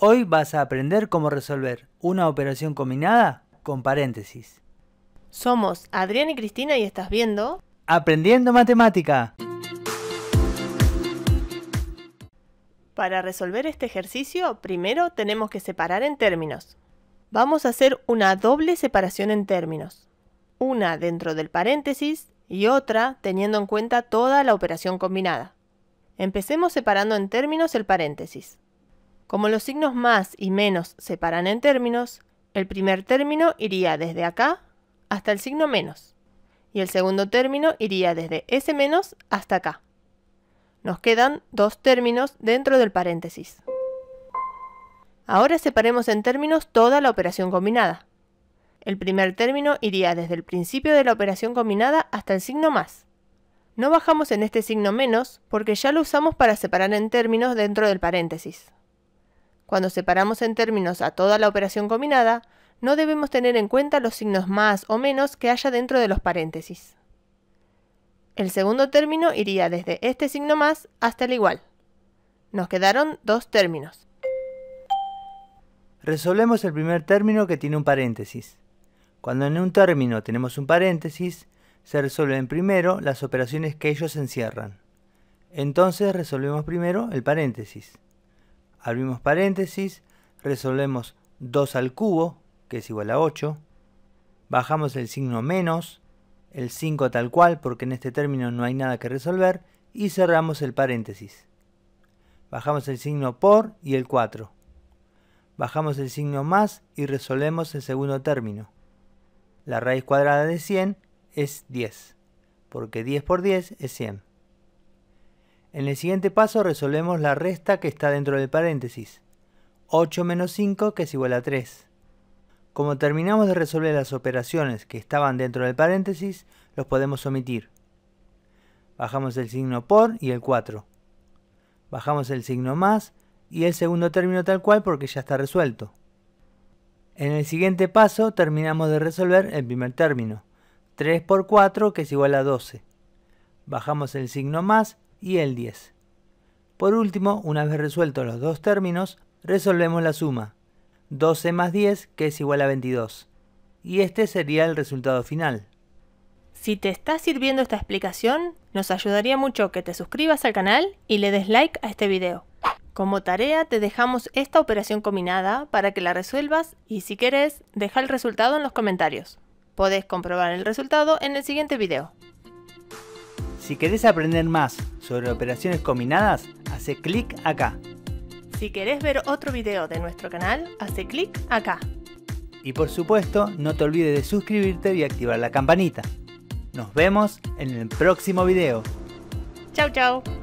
Hoy vas a aprender cómo resolver una operación combinada con paréntesis. Somos Adrián y Cristina y estás viendo... Aprendiendo matemática. Para resolver este ejercicio, primero tenemos que separar en términos. Vamos a hacer una doble separación en términos. Una dentro del paréntesis y otra teniendo en cuenta toda la operación combinada. Empecemos separando en términos el paréntesis. Como los signos más y menos separan en términos, el primer término iría desde acá hasta el signo menos y el segundo término iría desde S- hasta acá. Nos quedan dos términos dentro del paréntesis. Ahora separemos en términos toda la operación combinada. El primer término iría desde el principio de la operación combinada hasta el signo más. No bajamos en este signo menos porque ya lo usamos para separar en términos dentro del paréntesis. Cuando separamos en términos a toda la operación combinada, no debemos tener en cuenta los signos más o menos que haya dentro de los paréntesis. El segundo término iría desde este signo más hasta el igual. Nos quedaron dos términos. Resolvemos el primer término que tiene un paréntesis. Cuando en un término tenemos un paréntesis, se resuelven primero las operaciones que ellos encierran. Entonces resolvemos primero el paréntesis abrimos paréntesis, resolvemos 2 al cubo, que es igual a 8, bajamos el signo menos, el 5 tal cual, porque en este término no hay nada que resolver, y cerramos el paréntesis. Bajamos el signo por y el 4. Bajamos el signo más y resolvemos el segundo término. La raíz cuadrada de 100 es 10, porque 10 por 10 es 100. En el siguiente paso resolvemos la resta que está dentro del paréntesis. 8 menos 5 que es igual a 3. Como terminamos de resolver las operaciones que estaban dentro del paréntesis, los podemos omitir. Bajamos el signo por y el 4. Bajamos el signo más y el segundo término tal cual porque ya está resuelto. En el siguiente paso terminamos de resolver el primer término. 3 por 4 que es igual a 12. Bajamos el signo más y el 10. Por último, una vez resueltos los dos términos, resolvemos la suma. 12 más 10, que es igual a 22. Y este sería el resultado final. Si te está sirviendo esta explicación, nos ayudaría mucho que te suscribas al canal y le des like a este video. Como tarea te dejamos esta operación combinada para que la resuelvas y si quieres deja el resultado en los comentarios. Podés comprobar el resultado en el siguiente video. Si querés aprender más sobre operaciones combinadas, hace clic acá. Si querés ver otro video de nuestro canal, hace clic acá. Y por supuesto, no te olvides de suscribirte y activar la campanita. Nos vemos en el próximo video. Chao, chao.